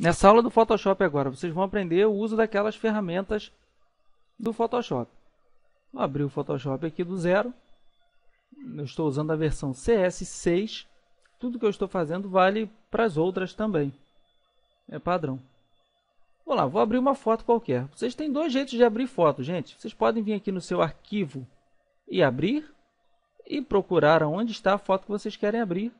Nessa aula do Photoshop agora, vocês vão aprender o uso daquelas ferramentas do Photoshop. Vou abrir o Photoshop aqui do zero. Eu estou usando a versão CS6. Tudo que eu estou fazendo vale para as outras também. É padrão. Vou lá, vou abrir uma foto qualquer. Vocês têm dois jeitos de abrir foto, gente. Vocês podem vir aqui no seu arquivo e abrir e procurar onde está a foto que vocês querem abrir.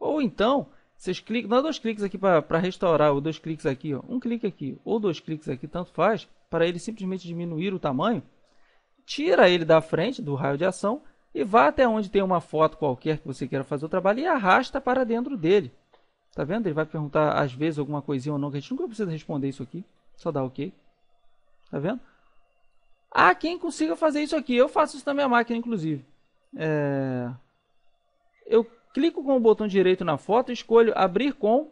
Ou então, vocês clicam, dá dois cliques aqui para restaurar, ou dois cliques aqui, ó, um clique aqui, ou dois cliques aqui, tanto faz, para ele simplesmente diminuir o tamanho. Tira ele da frente do raio de ação e vá até onde tem uma foto qualquer que você queira fazer o trabalho e arrasta para dentro dele. Tá vendo? Ele vai perguntar às vezes alguma coisinha ou não, que a gente nunca precisa responder isso aqui, só dá ok. Tá vendo? Há quem consiga fazer isso aqui, eu faço isso na minha máquina, inclusive. É... Eu clico com o botão direito na foto e escolho abrir com.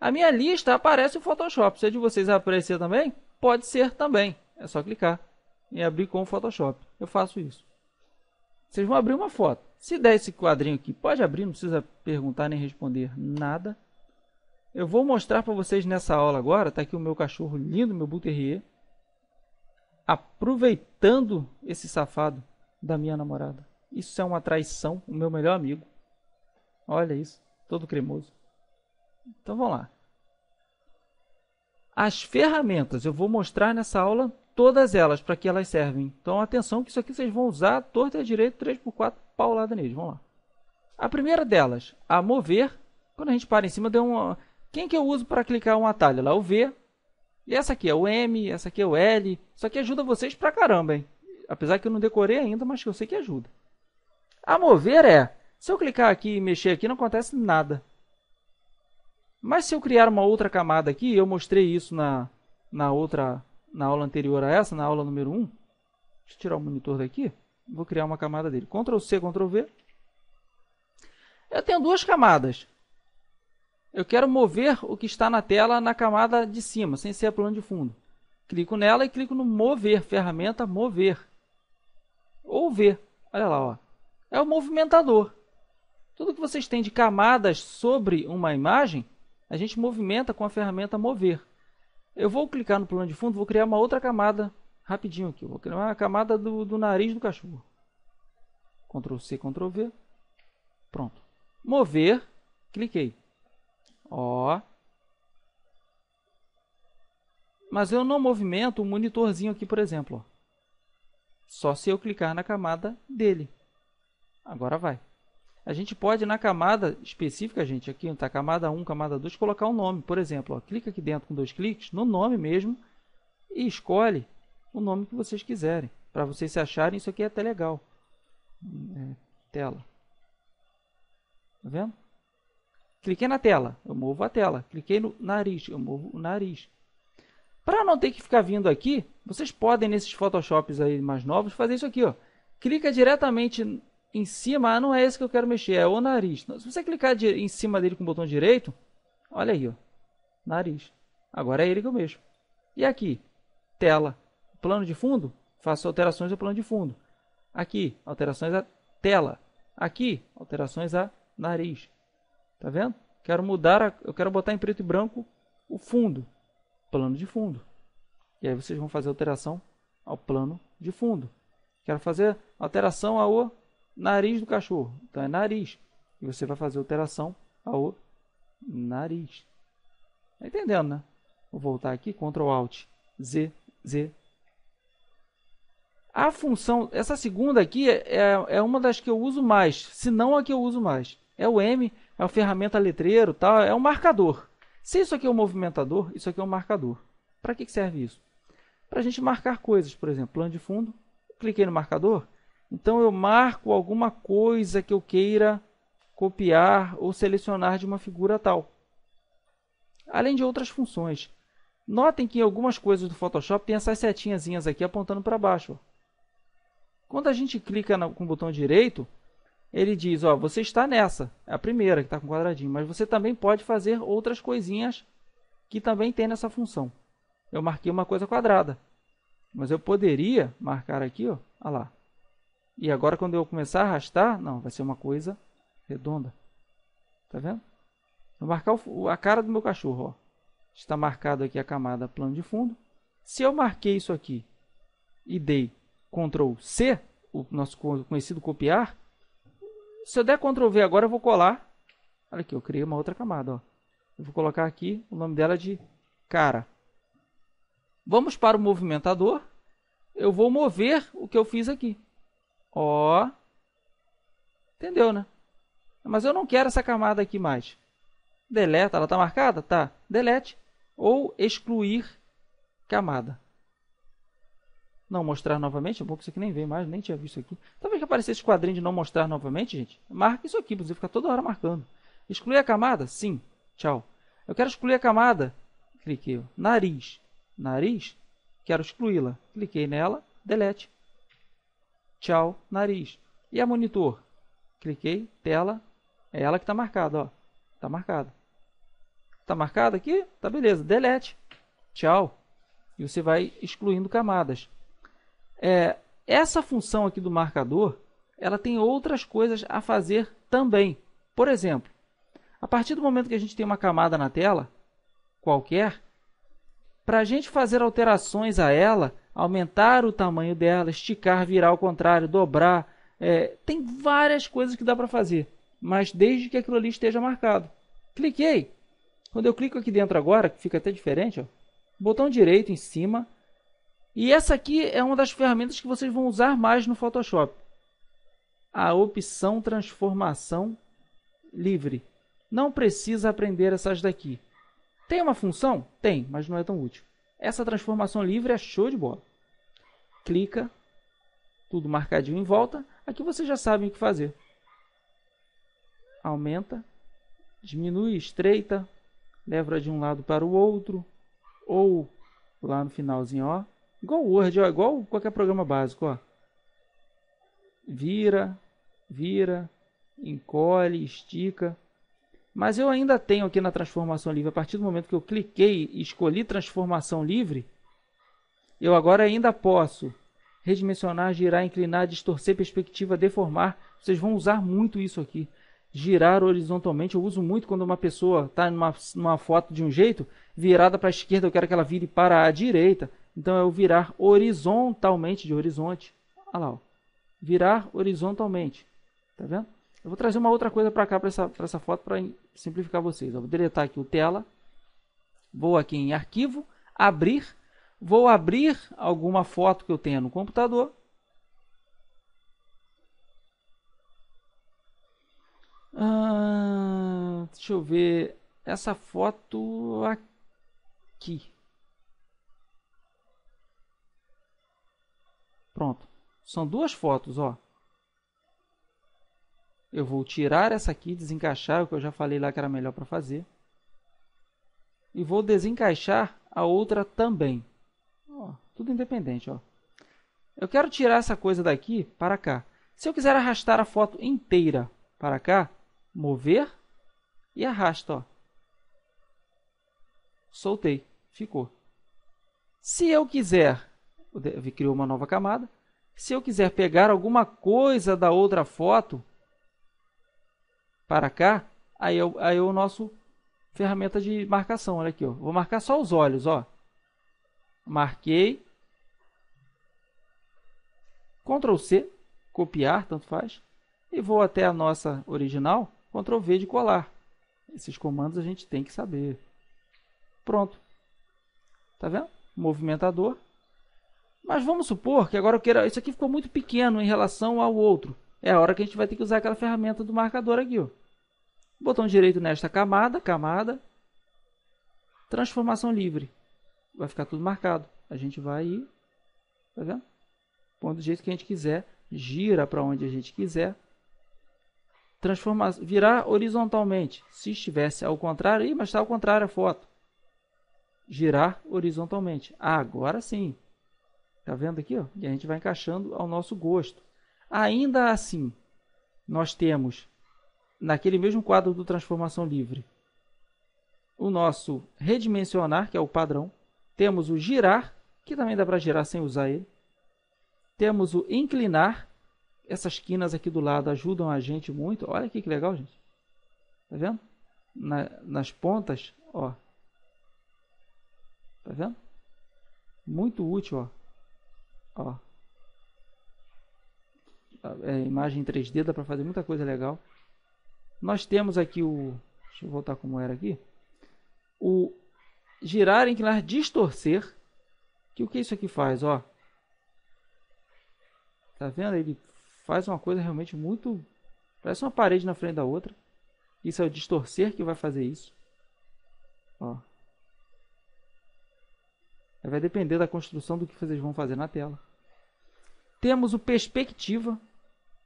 A minha lista aparece o Photoshop. Se a é de vocês aparecer também, pode ser também. É só clicar em abrir com o Photoshop. Eu faço isso. Vocês vão abrir uma foto. Se der esse quadrinho aqui, pode abrir, não precisa perguntar nem responder nada. Eu vou mostrar para vocês nessa aula agora, está aqui o meu cachorro lindo, meu Buterrier, aproveitando esse safado da minha namorada. Isso é uma traição, o meu melhor amigo. Olha isso, todo cremoso. Então vamos lá. As ferramentas, eu vou mostrar nessa aula todas elas, para que elas servem. Então atenção que isso aqui vocês vão usar torta à direita, 3x4, paulada neles. Vamos lá. A primeira delas, a mover. Quando a gente para em cima, deu uma... Quem que eu uso para clicar um atalho? Lá, o V. E essa aqui é o M, essa aqui é o L. Isso aqui ajuda vocês pra caramba, hein? Apesar que eu não decorei ainda, mas que eu sei que ajuda. A mover é se eu clicar aqui e mexer aqui, não acontece nada. Mas se eu criar uma outra camada aqui, eu mostrei isso na, na outra na aula anterior a essa, na aula número 1. Deixa eu tirar o monitor daqui. Vou criar uma camada dele. Ctrl C, Ctrl V. Eu tenho duas camadas. Eu quero mover o que está na tela na camada de cima, sem ser a plano de fundo. Clico nela e clico no mover, ferramenta mover. Ou ver. Olha lá, ó. É o movimentador. Tudo que vocês têm de camadas sobre uma imagem, a gente movimenta com a ferramenta mover. Eu vou clicar no plano de fundo, vou criar uma outra camada rapidinho aqui. Eu vou criar uma camada do, do nariz do cachorro. Ctrl C, Ctrl V. Pronto. Mover, cliquei. Ó. Mas eu não movimento o monitorzinho aqui, por exemplo. Ó. Só se eu clicar na camada dele. Agora vai. A gente pode, na camada específica, gente, aqui está camada 1, camada 2, colocar um nome. Por exemplo, ó, clica aqui dentro com dois cliques no nome mesmo e escolhe o nome que vocês quiserem. Para vocês se acharem, isso aqui é até legal. É, tela. Tá vendo? Cliquei na tela, eu movo a tela. Cliquei no nariz, eu movo o nariz. Para não ter que ficar vindo aqui, vocês podem, nesses Photoshops aí mais novos, fazer isso aqui. Ó. Clica diretamente em cima, ah, não é esse que eu quero mexer, é o nariz. Se você clicar de, em cima dele com o botão direito, olha aí, ó, nariz. Agora é ele que eu mexo. E aqui, tela, plano de fundo, faço alterações ao plano de fundo. Aqui, alterações à tela. Aqui, alterações a nariz. Tá vendo? Quero mudar, a, eu quero botar em preto e branco o fundo, plano de fundo. E aí vocês vão fazer alteração ao plano de fundo. Quero fazer alteração ao nariz do cachorro. Então é nariz. E você vai fazer alteração ao nariz. Tá entendendo, né? Vou voltar aqui, Ctrl Alt Z, Z. A função, essa segunda aqui é, é, é uma das que eu uso mais, se não a que eu uso mais. É o M, é a ferramenta letreiro, tal, é o marcador. Se isso aqui é um movimentador, isso aqui é um marcador. Para que serve isso? Para a gente marcar coisas, por exemplo, plano de fundo, cliquei no marcador, então eu marco alguma coisa que eu queira copiar ou selecionar de uma figura tal. Além de outras funções. Notem que algumas coisas do Photoshop tem essas setinhas aqui apontando para baixo. Quando a gente clica no, com o botão direito, ele diz, ó, você está nessa, é a primeira que está com quadradinho, mas você também pode fazer outras coisinhas que também tem nessa função. Eu marquei uma coisa quadrada, mas eu poderia marcar aqui, ó, lá, e agora quando eu começar a arrastar, não, vai ser uma coisa redonda. Tá vendo? Vou marcar o, a cara do meu cachorro, ó. Está marcado aqui a camada plano de fundo. Se eu marquei isso aqui e dei Ctrl C, o nosso conhecido copiar, se eu der Ctrl V agora eu vou colar. Olha aqui, eu criei uma outra camada, ó. Eu vou colocar aqui o nome dela de cara. Vamos para o movimentador. Eu vou mover o que eu fiz aqui. Ó. Entendeu, né? Mas eu não quero essa camada aqui mais. Deleta, ela está marcada? Tá. Delete ou excluir camada. Não mostrar novamente, é bom que isso aqui nem veio mais, nem tinha visto aqui. Talvez que aparecesse quadrinho de não mostrar novamente, gente. Marca isso aqui, você fica toda hora marcando. Excluir a camada? Sim. Tchau. Eu quero excluir a camada. Cliquei. Nariz. Nariz? Quero excluí-la. Cliquei nela. Delete tchau, nariz. E a monitor? Cliquei, tela, é ela que está marcada, ó. Está marcada. Está marcada aqui? Tá beleza, delete, tchau. E você vai excluindo camadas. É, essa função aqui do marcador, ela tem outras coisas a fazer também. Por exemplo, a partir do momento que a gente tem uma camada na tela, qualquer, para a gente fazer alterações a ela, aumentar o tamanho dela, esticar, virar ao contrário, dobrar. É, tem várias coisas que dá para fazer, mas desde que aquilo ali esteja marcado. Cliquei. Quando eu clico aqui dentro agora, que fica até diferente, ó, botão direito em cima. E essa aqui é uma das ferramentas que vocês vão usar mais no Photoshop. A opção transformação livre. Não precisa aprender essas daqui. Tem uma função? Tem, mas não é tão útil. Essa transformação livre é show de bola. Clica, tudo marcadinho em volta. Aqui você já sabe o que fazer. Aumenta, diminui, estreita, leva de um lado para o outro, ou lá no finalzinho, ó, igual o Word, ó, igual qualquer programa básico, ó. Vira, vira, encolhe, estica. Mas eu ainda tenho aqui na transformação livre, a partir do momento que eu cliquei e escolhi transformação livre, eu agora ainda posso redimensionar, girar, inclinar, distorcer perspectiva, deformar. Vocês vão usar muito isso aqui. Girar horizontalmente, eu uso muito quando uma pessoa está numa, numa foto de um jeito, virada para a esquerda, eu quero que ela vire para a direita. Então, eu é virar horizontalmente, de horizonte. Olha lá, ó. virar horizontalmente. Está vendo? Eu vou trazer uma outra coisa para cá, para essa, essa foto, para simplificar vocês. Eu vou deletar aqui o tela. Vou aqui em arquivo, abrir. Vou abrir alguma foto que eu tenha no computador. Ah, deixa eu ver essa foto aqui. Pronto. São duas fotos, ó eu vou tirar essa aqui, desencaixar o que eu já falei lá que era melhor para fazer. E vou desencaixar a outra também. Ó, tudo independente, ó. Eu quero tirar essa coisa daqui para cá. Se eu quiser arrastar a foto inteira para cá, mover e arrasta, ó. Soltei, ficou. Se eu quiser, criou uma nova camada. Se eu quiser pegar alguma coisa da outra foto, para cá, aí é, o, aí é o nosso ferramenta de marcação. Olha aqui, ó. vou marcar só os olhos. Ó. Marquei. Ctrl C, copiar, tanto faz. E vou até a nossa original, Ctrl V de colar. Esses comandos a gente tem que saber. Pronto. Tá vendo? Movimentador. Mas vamos supor que agora eu queira... Isso aqui ficou muito pequeno em relação ao outro. É a hora que a gente vai ter que usar aquela ferramenta do marcador aqui. Ó. Botão direito nesta camada, camada, transformação livre. Vai ficar tudo marcado. A gente vai e... Tá vendo? Põe do jeito que a gente quiser. Gira para onde a gente quiser. transforma, virar horizontalmente. Se estivesse ao contrário... Ih, mas está ao contrário a foto. Girar horizontalmente. Ah, agora sim. Tá vendo aqui? Ó? E a gente vai encaixando ao nosso gosto. Ainda assim, nós temos, naquele mesmo quadro do transformação livre, o nosso redimensionar, que é o padrão. Temos o girar, que também dá para girar sem usar ele. Temos o inclinar. Essas quinas aqui do lado ajudam a gente muito. Olha aqui que legal, gente. Tá vendo? Na, nas pontas, ó. Tá vendo? Muito útil, ó. Ó é, imagem 3D, dá para fazer muita coisa legal. Nós temos aqui o, deixa eu voltar como era aqui, o girar, inclinar, distorcer, que o que isso aqui faz, ó. Tá vendo? Ele faz uma coisa realmente muito, parece uma parede na frente da outra. Isso é o distorcer que vai fazer isso. Ó. Vai depender da construção do que vocês vão fazer na tela. Temos o perspectiva,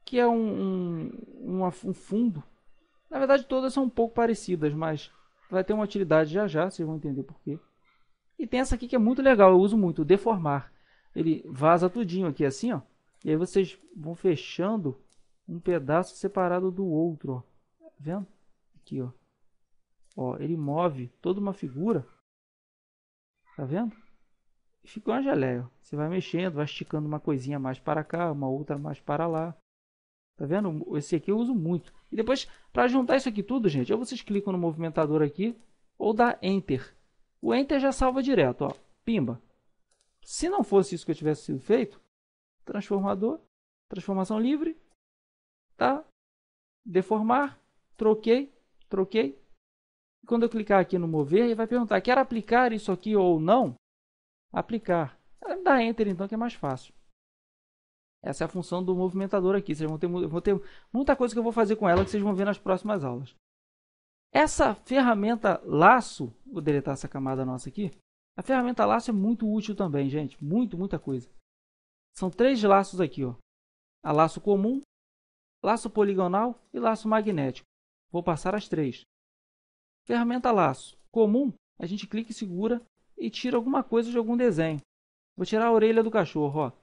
que é um, um, um fundo. Na verdade, todas são um pouco parecidas, mas vai ter uma utilidade já já, vocês vão entender por quê. E tem essa aqui que é muito legal, eu uso muito, deformar. Ele vaza tudinho aqui assim, ó. E aí vocês vão fechando um pedaço separado do outro, ó. Tá vendo? Aqui, ó. Ó, ele move toda uma figura. Tá vendo? E fica uma geleia. Ó. Você vai mexendo, vai esticando uma coisinha mais para cá, uma outra mais para lá. Tá vendo? Esse aqui eu uso muito. E depois, para juntar isso aqui tudo, gente, ou vocês clicam no movimentador aqui, ou dá Enter. O Enter já salva direto, ó. Pimba. Se não fosse isso que eu tivesse sido feito, transformador, transformação livre, tá? Deformar, troquei, troquei. Quando eu clicar aqui no mover, ele vai perguntar, quer aplicar isso aqui ou não? Aplicar. Dá Enter então que é mais fácil. Essa é a função do movimentador aqui. Vocês vão ter, vão ter muita coisa que eu vou fazer com ela que vocês vão ver nas próximas aulas. Essa ferramenta laço, vou deletar essa camada nossa aqui. A ferramenta laço é muito útil também, gente. Muito, muita coisa. São três laços aqui, ó. A laço comum, laço poligonal e laço magnético. Vou passar as três. Ferramenta laço comum, a gente clica e segura e tira alguma coisa de algum desenho. Vou tirar a orelha do cachorro, ó.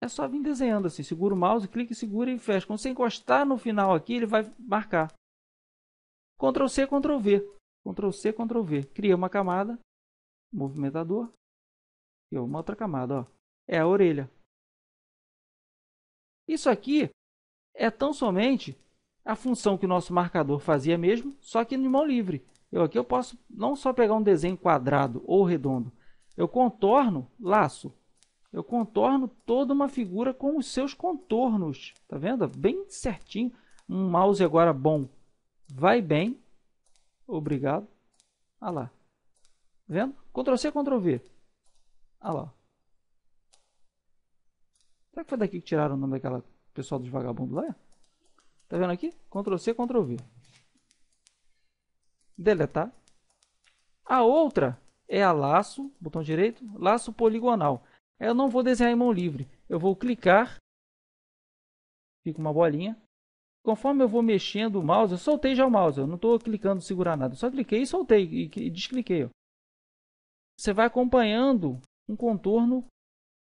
É só vir desenhando assim. Segura o mouse, clica, segura e fecha. Quando você encostar no final aqui, ele vai marcar. Ctrl C, Ctrl V. Ctrl C, Ctrl V. Cria uma camada. Movimentador. E uma outra camada. Ó. É a orelha. Isso aqui é tão somente a função que o nosso marcador fazia mesmo, só que de mão livre. Eu aqui eu posso não só pegar um desenho quadrado ou redondo, eu contorno laço eu contorno toda uma figura com os seus contornos. Tá vendo? Bem certinho. Um mouse agora bom. Vai bem. Obrigado. Ah lá. Tá vendo? Ctrl C, Ctrl V. Ah lá. Será que foi daqui que tiraram o nome daquela pessoal dos vagabundos lá? Tá vendo aqui? Ctrl C, Ctrl V. Deletar. A outra é a laço, botão direito, laço poligonal. Eu não vou desenhar em mão livre. Eu vou clicar. Fica uma bolinha. Conforme eu vou mexendo o mouse, eu soltei já o mouse. Eu não estou clicando segurar nada. Eu só cliquei e soltei e descliquei. Ó. Você vai acompanhando um contorno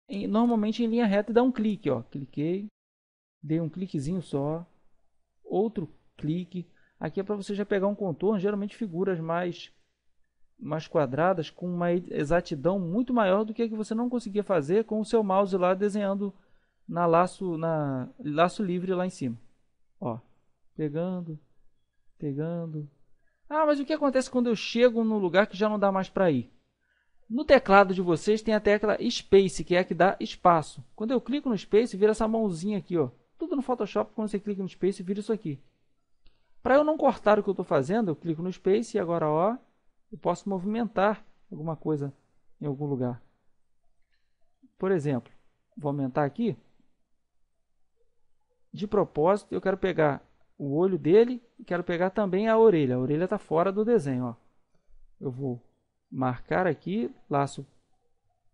em, normalmente em linha reta e dá um clique. Ó. Cliquei. Dei um cliquezinho só. Outro clique. Aqui é para você já pegar um contorno, geralmente figuras mais mais quadradas com uma exatidão muito maior do que a que você não conseguia fazer com o seu mouse lá desenhando na laço, na laço livre lá em cima. Ó, pegando, pegando. Ah, mas o que acontece quando eu chego no lugar que já não dá mais para ir? No teclado de vocês tem a tecla Space, que é a que dá espaço. Quando eu clico no Space, vira essa mãozinha aqui, ó. Tudo no Photoshop, quando você clica no Space, vira isso aqui. Para eu não cortar o que eu estou fazendo, eu clico no Space e agora, ó, eu posso movimentar alguma coisa em algum lugar. Por exemplo, vou aumentar aqui. De propósito, eu quero pegar o olho dele e quero pegar também a orelha. A orelha está fora do desenho. Ó. Eu vou marcar aqui, laço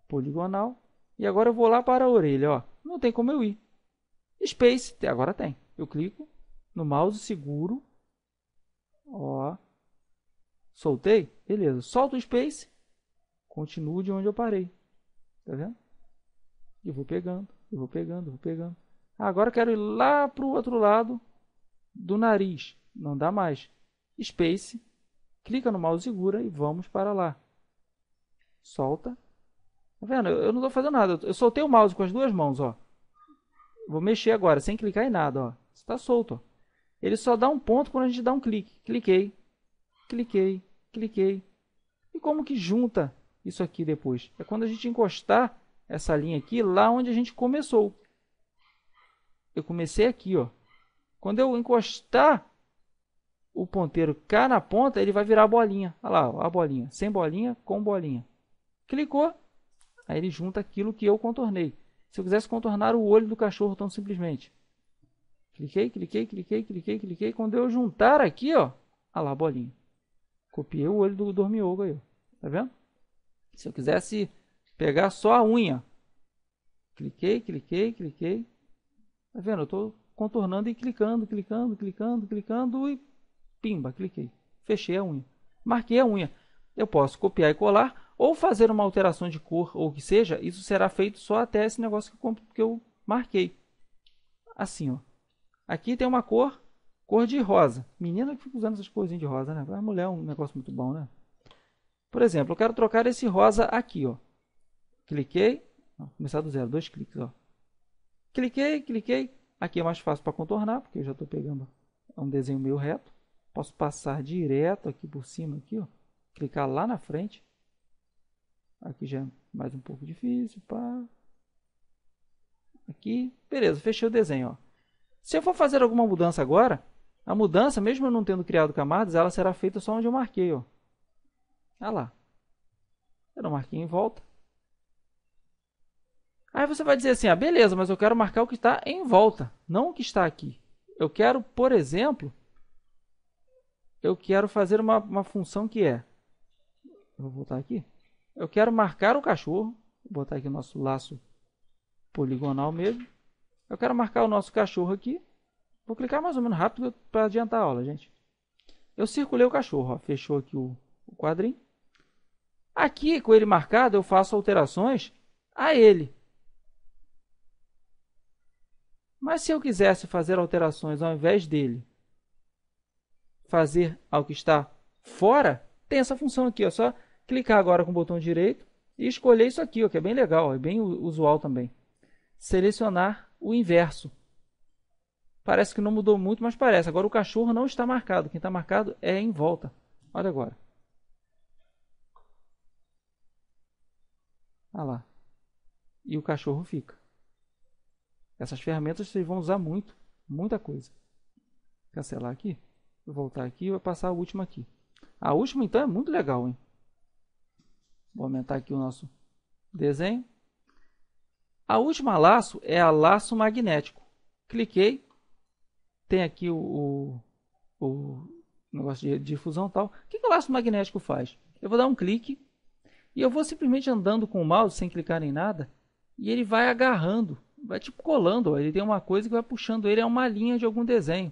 poligonal. E agora eu vou lá para a orelha. Ó. Não tem como eu ir. Space, agora tem. Eu clico no mouse seguro. Ó, Soltei? Beleza. Solto o space, continuo de onde eu parei. Tá vendo? E vou pegando, e vou pegando, vou pegando. Ah, agora quero ir lá para o outro lado do nariz. Não dá mais. Space, clica no mouse segura e vamos para lá. Solta. Tá vendo? Eu não estou fazendo nada. Eu soltei o mouse com as duas mãos, ó. Vou mexer agora, sem clicar em nada, ó. Está solto, ó. Ele só dá um ponto quando a gente dá um clique. Cliquei, cliquei, cliquei. E como que junta isso aqui depois? É quando a gente encostar essa linha aqui lá onde a gente começou. Eu comecei aqui, ó. Quando eu encostar o ponteiro cá na ponta, ele vai virar a bolinha. Olha lá, a bolinha. Sem bolinha, com bolinha. Clicou, aí ele junta aquilo que eu contornei. Se eu quisesse contornar o olho do cachorro tão simplesmente. Cliquei, cliquei, cliquei, cliquei, cliquei. Quando eu juntar aqui, ó, olha lá a bolinha. Copiei o olho do dormiogo aí. Tá vendo? Se eu quisesse pegar só a unha. Cliquei, cliquei, cliquei. Tá vendo? Eu estou contornando e clicando, clicando, clicando, clicando e pimba, cliquei. Fechei a unha. Marquei a unha. Eu posso copiar e colar ou fazer uma alteração de cor ou o que seja. Isso será feito só até esse negócio que eu marquei. Assim, ó. Aqui tem uma cor, Cor de rosa. Menina que fica usando essas corzinhas de rosa, né? Mas mulher é um negócio muito bom, né? Por exemplo, eu quero trocar esse rosa aqui, ó. Cliquei. Ó, começar do zero, dois cliques, ó. Cliquei, cliquei. Aqui é mais fácil para contornar, porque eu já estou pegando um desenho meio reto. Posso passar direto aqui por cima, aqui, ó. Clicar lá na frente. Aqui já é mais um pouco difícil, pá. Aqui, beleza, fechei o desenho, ó. Se eu for fazer alguma mudança agora, a mudança, mesmo eu não tendo criado camadas, ela será feita só onde eu marquei. Ó. Olha lá. Eu não marquei em volta. Aí você vai dizer assim, ah, beleza, mas eu quero marcar o que está em volta, não o que está aqui. Eu quero, por exemplo, eu quero fazer uma, uma função que é... Vou voltar aqui. Eu quero marcar o cachorro. Vou botar aqui o nosso laço poligonal mesmo. Eu quero marcar o nosso cachorro aqui. Vou clicar mais ou menos rápido para adiantar a aula, gente. Eu circulei o cachorro, ó, fechou aqui o, o quadrinho. Aqui, com ele marcado, eu faço alterações a ele. Mas se eu quisesse fazer alterações ao invés dele, fazer ao que está fora, tem essa função aqui. É só clicar agora com o botão direito e escolher isso aqui, ó, que é bem legal, ó, é bem usual também. Selecionar o inverso. Parece que não mudou muito, mas parece. Agora o cachorro não está marcado. Quem está marcado é em volta. Olha agora. Olha ah lá. E o cachorro fica. Essas ferramentas vocês vão usar muito. Muita coisa. Cancelar aqui. Vou voltar aqui e vou passar a última aqui. A última então é muito legal, hein? Vou aumentar aqui o nosso desenho. A última laço é a laço magnético. Cliquei, tem aqui o, o, o negócio de, difusão e tal. O que, que o laço magnético faz? Eu vou dar um clique e eu vou simplesmente andando com o mouse sem clicar em nada e ele vai agarrando, vai tipo colando. Ó. Ele tem uma coisa que vai puxando ele a é uma linha de algum desenho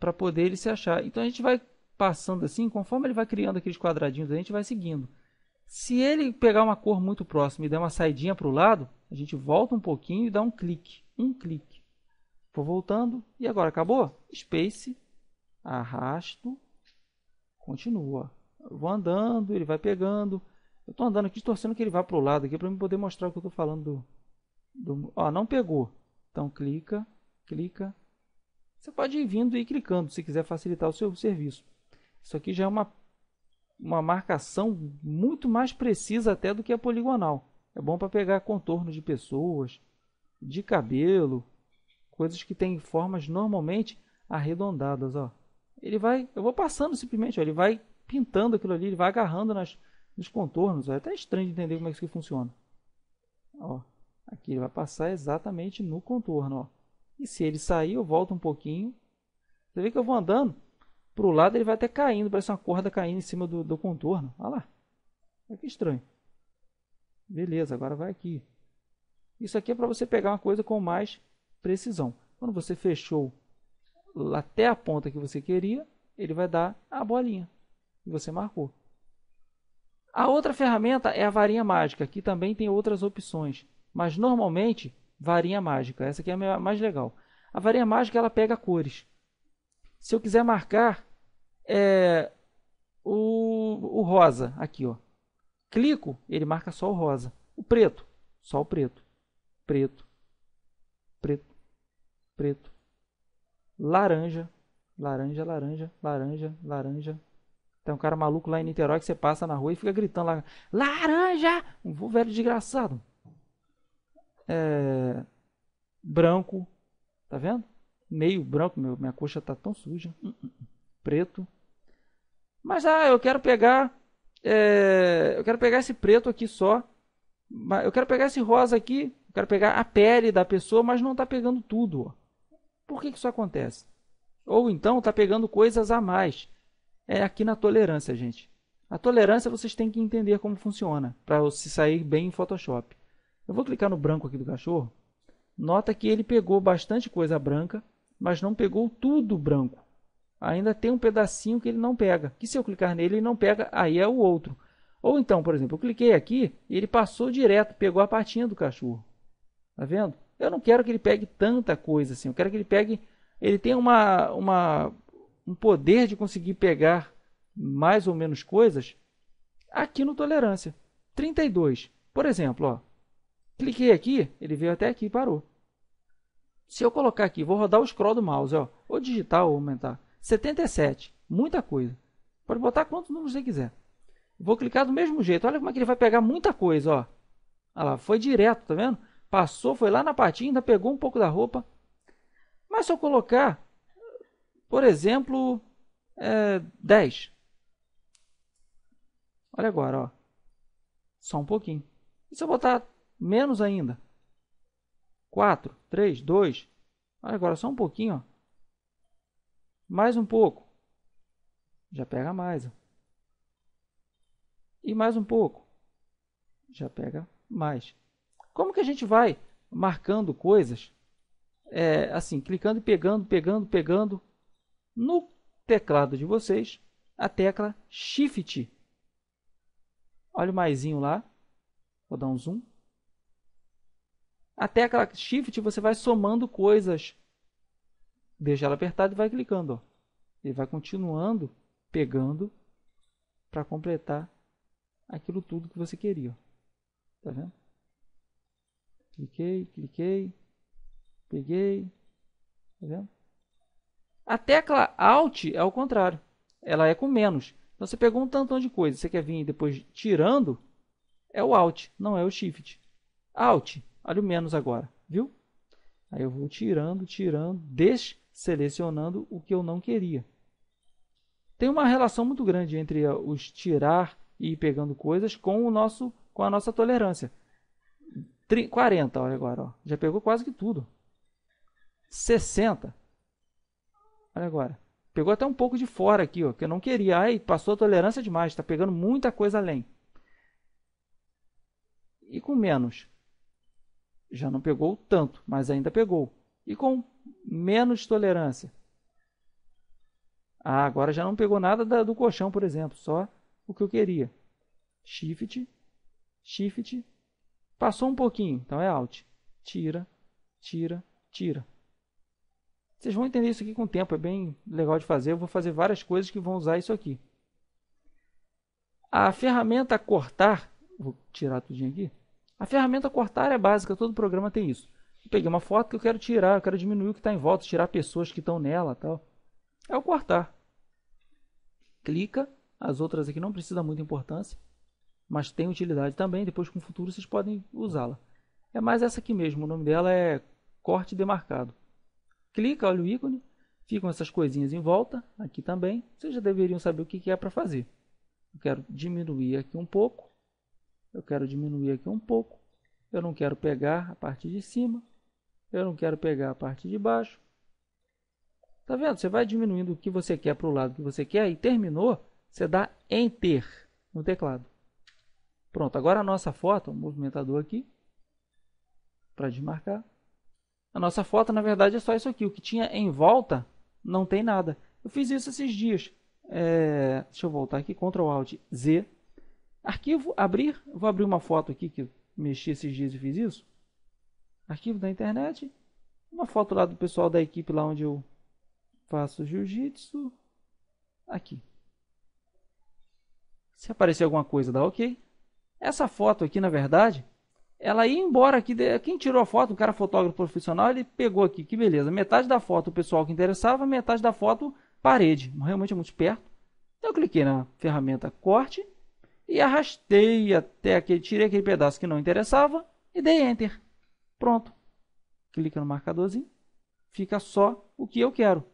para poder ele se achar. Então a gente vai passando assim, conforme ele vai criando aqueles quadradinhos, a gente vai seguindo. Se ele pegar uma cor muito próxima e der uma saidinha para o lado, a gente volta um pouquinho e dá um clique, um clique. Vou voltando. E agora acabou? Space. Arrasto. Continua. Eu vou andando, ele vai pegando. Eu estou andando aqui, torcendo que ele vá para o lado aqui para eu poder mostrar o que eu estou falando. Do, do, ó, não pegou. Então clica, clica. Você pode ir vindo e ir clicando se quiser facilitar o seu serviço. Isso aqui já é uma, uma marcação muito mais precisa até do que a poligonal. É bom para pegar contornos de pessoas, de cabelo, coisas que têm formas normalmente arredondadas, ó. Ele vai, eu vou passando simplesmente, ó, ele vai pintando aquilo ali, ele vai agarrando nas, nos contornos, ó. é até estranho de entender como é que isso funciona. Ó, aqui ele vai passar exatamente no contorno, ó. E se ele sair, eu volto um pouquinho. Você vê que eu vou andando para o lado, ele vai até caindo, parece uma corda caindo em cima do, do contorno. Olha lá, olha que estranho. Beleza, agora vai aqui. Isso aqui é para você pegar uma coisa com mais precisão. Quando você fechou até a ponta que você queria, ele vai dar a bolinha que você marcou. A outra ferramenta é a varinha mágica, que também tem outras opções, mas normalmente varinha mágica. Essa aqui é a mais legal. A varinha mágica ela pega cores. Se eu quiser marcar é, o, o rosa aqui, ó. Clico, ele marca só o rosa. O preto, só o preto. Preto, preto, preto, laranja, laranja, laranja, laranja, laranja. Tem um cara maluco lá em Niterói que você passa na rua e fica gritando lá, laranja, um velho desgraçado. É, branco, tá vendo? Meio branco, meu, minha coxa tá tão suja. Preto. Mas ah, eu quero pegar, é, eu quero pegar esse preto aqui só. Eu quero pegar esse rosa aqui eu quero pegar a pele da pessoa, mas não está pegando tudo. Por que, que isso acontece? Ou então está pegando coisas a mais. É aqui na tolerância, gente. A tolerância vocês têm que entender como funciona para se sair bem em Photoshop. Eu vou clicar no branco aqui do cachorro. Nota que ele pegou bastante coisa branca, mas não pegou tudo branco. Ainda tem um pedacinho que ele não pega. Que se eu clicar nele, ele não pega, aí é o outro. Ou então, por exemplo, eu cliquei aqui e ele passou direto, pegou a patinha do cachorro. Tá vendo? Eu não quero que ele pegue tanta coisa assim. Eu quero que ele pegue. Ele tem uma, uma, um poder de conseguir pegar mais ou menos coisas aqui no tolerância. 32. Por exemplo, ó, cliquei aqui, ele veio até aqui e parou. Se eu colocar aqui, vou rodar o scroll do mouse, ó, ou digital ou aumentar. 77, muita coisa. Pode botar quantos números você quiser. Vou clicar do mesmo jeito. Olha como é que ele vai pegar muita coisa, ó. Olha lá, foi direto, tá vendo? Passou, foi lá na patinha, ainda pegou um pouco da roupa. Mas se eu colocar, por exemplo, é, 10. Olha agora, ó. Só um pouquinho. E se eu botar menos ainda? 4, 3, 2. Olha agora, só um pouquinho, ó. Mais um pouco. Já pega mais, ó. E mais um pouco. Já pega mais. Como que a gente vai marcando coisas, é, assim, clicando e pegando, pegando, pegando no teclado de vocês a tecla Shift. Olha o maisinho lá. Vou dar um zoom. A tecla Shift você vai somando coisas. Deixa ela apertada e vai clicando. Ó. Ele vai continuando pegando para completar aquilo tudo que você queria. Ó. Tá vendo? Cliquei, cliquei, peguei. Tá vendo? A tecla Alt é o contrário. Ela é com menos. Então você pegou um tantão de coisa. Você quer vir depois tirando? É o Alt, não é o Shift. Alt, olha o menos agora, viu? Aí eu vou tirando, tirando, desselecionando o que eu não queria. Tem uma relação muito grande entre os tirar e ir pegando coisas com o nosso com a nossa tolerância. 40, olha agora, ó. já pegou quase que tudo. 60. Olha agora. Pegou até um pouco de fora aqui, ó, que eu não queria. aí passou a tolerância demais, está pegando muita coisa além. E com menos? Já não pegou tanto, mas ainda pegou. E com menos tolerância? Ah, agora já não pegou nada da, do colchão, por exemplo, só o que eu queria. Shift, Shift, Passou um pouquinho, então é alt. Tira, tira, tira. Vocês vão entender isso aqui com o tempo, é bem legal de fazer. Eu vou fazer várias coisas que vão usar isso aqui. A ferramenta cortar, vou tirar tudinho aqui. A ferramenta cortar é básica, todo programa tem isso. Eu peguei uma foto que eu quero tirar, eu quero diminuir o que está em volta, tirar pessoas que estão nela tal. É o cortar. Clica, as outras aqui não precisa muita importância mas tem utilidade também. Depois, com o futuro, vocês podem usá-la. É mais essa aqui mesmo. O nome dela é corte demarcado. Clica, olha o ícone. Ficam essas coisinhas em volta, aqui também. Vocês já deveriam saber o que é para fazer. Eu quero diminuir aqui um pouco. Eu quero diminuir aqui um pouco. Eu não quero pegar a parte de cima. Eu não quero pegar a parte de baixo. Tá vendo? Você vai diminuindo o que você quer para o lado que você quer e terminou, você dá Enter no teclado. Pronto, agora a nossa foto, o movimentador aqui, para desmarcar. A nossa foto, na verdade, é só isso aqui. O que tinha em volta não tem nada. Eu fiz isso esses dias. É... Deixa eu voltar aqui, Ctrl Alt Z. Arquivo, abrir. Vou abrir uma foto aqui que eu mexi esses dias e fiz isso. Arquivo da internet. Uma foto lá do pessoal da equipe lá onde eu faço jiu-jitsu. Aqui. Se aparecer alguma coisa, dá ok. Essa foto aqui, na verdade, ela ia embora aqui. Quem tirou a foto, um cara fotógrafo profissional, ele pegou aqui, que beleza. Metade da foto o pessoal que interessava, metade da foto parede. Realmente é muito perto. Então eu cliquei na ferramenta corte e arrastei até aquele, tirei aquele pedaço que não interessava e dei enter. Pronto. Clica no marcadorzinho. Fica só o que eu quero.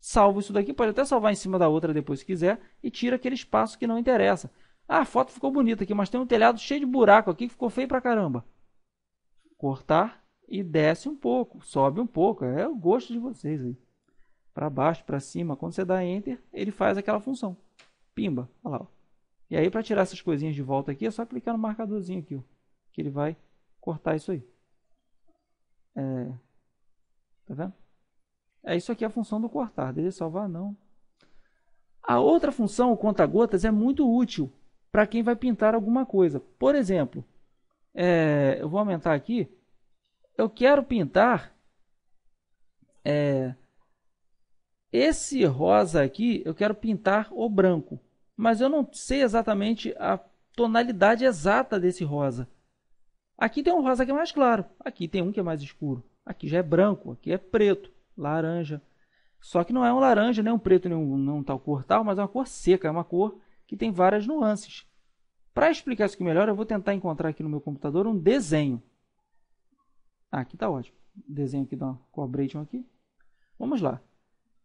Salvo isso daqui, pode até salvar em cima da outra depois se quiser e tira aquele espaço que não interessa. Ah, a foto ficou bonita aqui, mas tem um telhado cheio de buraco aqui que ficou feio pra caramba. Cortar e desce um pouco, sobe um pouco. É o gosto de vocês aí. Para baixo, para cima, quando você dá enter, ele faz aquela função. Pimba, olha lá. Ó. E aí para tirar essas coisinhas de volta aqui, é só clicar no marcadorzinho aqui, ó, que ele vai cortar isso aí. É... Tá vendo? É isso aqui a função do cortar. Dele salvar não. A outra função, o conta-gotas, é muito útil para quem vai pintar alguma coisa. Por exemplo, é, eu vou aumentar aqui. Eu quero pintar é, esse rosa aqui, eu quero pintar o branco, mas eu não sei exatamente a tonalidade exata desse rosa. Aqui tem um rosa que é mais claro, aqui tem um que é mais escuro, aqui já é branco, aqui é preto, laranja. Só que não é um laranja, nem um preto, nem um, um tal tá cor tal, mas é uma cor seca, é uma cor que tem várias nuances. Para explicar isso aqui melhor, eu vou tentar encontrar aqui no meu computador um desenho. Ah, aqui está ótimo. Desenho aqui da Corbradium aqui. Vamos lá.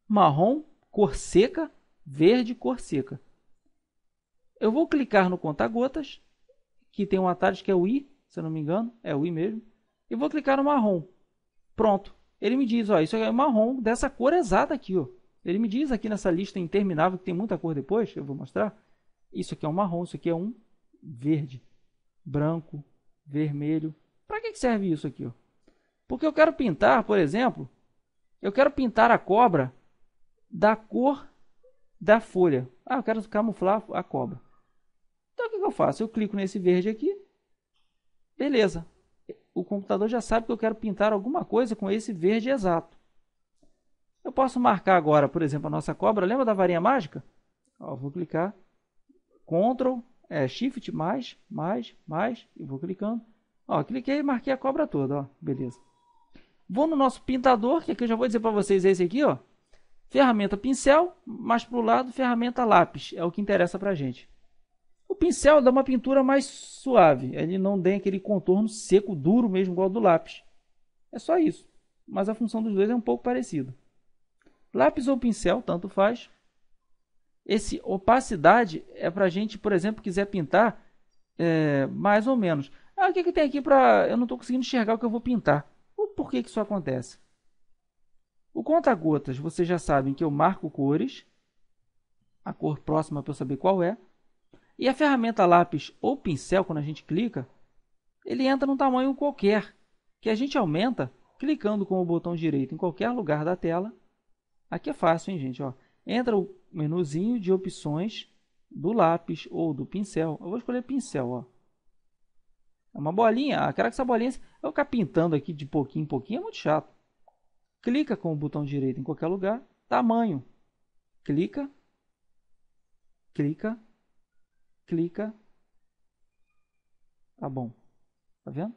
Marrom, cor seca, verde, cor seca. Eu vou clicar no conta-gotas, que tem um atalho que é o I, se eu não me engano, é o I mesmo. E vou clicar no marrom. Pronto. Ele me diz, ó, isso é marrom dessa cor exata aqui, ó. Ele me diz aqui nessa lista interminável, que tem muita cor depois, eu vou mostrar isso aqui é um marrom, isso aqui é um verde, branco, vermelho. Para que serve isso aqui? Porque eu quero pintar, por exemplo, eu quero pintar a cobra da cor da folha. Ah, eu quero camuflar a cobra. Então o que eu faço? Eu clico nesse verde aqui. Beleza. O computador já sabe que eu quero pintar alguma coisa com esse verde exato. Eu posso marcar agora, por exemplo, a nossa cobra. Lembra da varinha mágica? Ó, vou clicar Ctrl, é, Shift, mais, mais, mais, e vou clicando. Ó, cliquei e marquei a cobra toda, ó, beleza. Vou no nosso pintador, que aqui é eu já vou dizer para vocês, é esse aqui, ó. Ferramenta pincel, mais para o lado, ferramenta lápis, é o que interessa para gente. O pincel dá uma pintura mais suave, ele não tem aquele contorno seco, duro mesmo, igual do lápis. É só isso, mas a função dos dois é um pouco parecida. Lápis ou pincel, tanto faz, esse opacidade é para gente, por exemplo, quiser pintar é, mais ou menos. Ah, o que, que tem aqui para... Eu não estou conseguindo enxergar o que eu vou pintar. O porquê que isso acontece? O conta-gotas, vocês já sabem que eu marco cores, a cor próxima para eu saber qual é. E a ferramenta lápis ou pincel, quando a gente clica, ele entra num tamanho qualquer, que a gente aumenta clicando com o botão direito em qualquer lugar da tela. Aqui é fácil, hein, gente? Ó, entra o menuzinho de opções do lápis ou do pincel. Eu vou escolher pincel, ó. É uma bolinha. Ah, quero que essa bolinha... Eu ficar pintando aqui de pouquinho em pouquinho é muito chato. Clica com o botão direito em qualquer lugar. Tamanho. Clica. Clica. Clica. Tá bom. Tá vendo?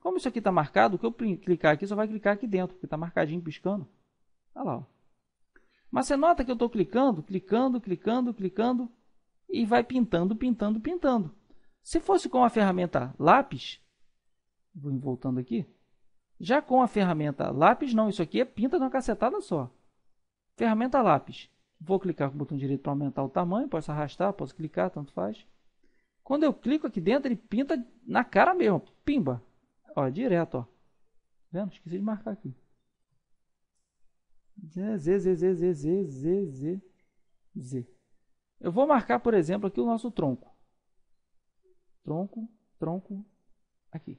Como isso aqui está marcado, o que eu clicar aqui só vai clicar aqui dentro, porque está marcadinho piscando. Olha tá lá, ó. Mas você nota que eu estou clicando, clicando, clicando, clicando e vai pintando, pintando, pintando. Se fosse com a ferramenta lápis, vou voltando aqui, já com a ferramenta lápis, não, isso aqui é pinta de uma cacetada só. Ferramenta lápis. Vou clicar com o botão direito para aumentar o tamanho, posso arrastar, posso clicar, tanto faz. Quando eu clico aqui dentro, ele pinta na cara mesmo, pimba. Ó, direto, ó. Tá vendo? Esqueci de marcar aqui. Z, Z, Z, Z, Z, Z, Z, Z. Eu vou marcar, por exemplo, aqui o nosso tronco. Tronco, tronco, aqui.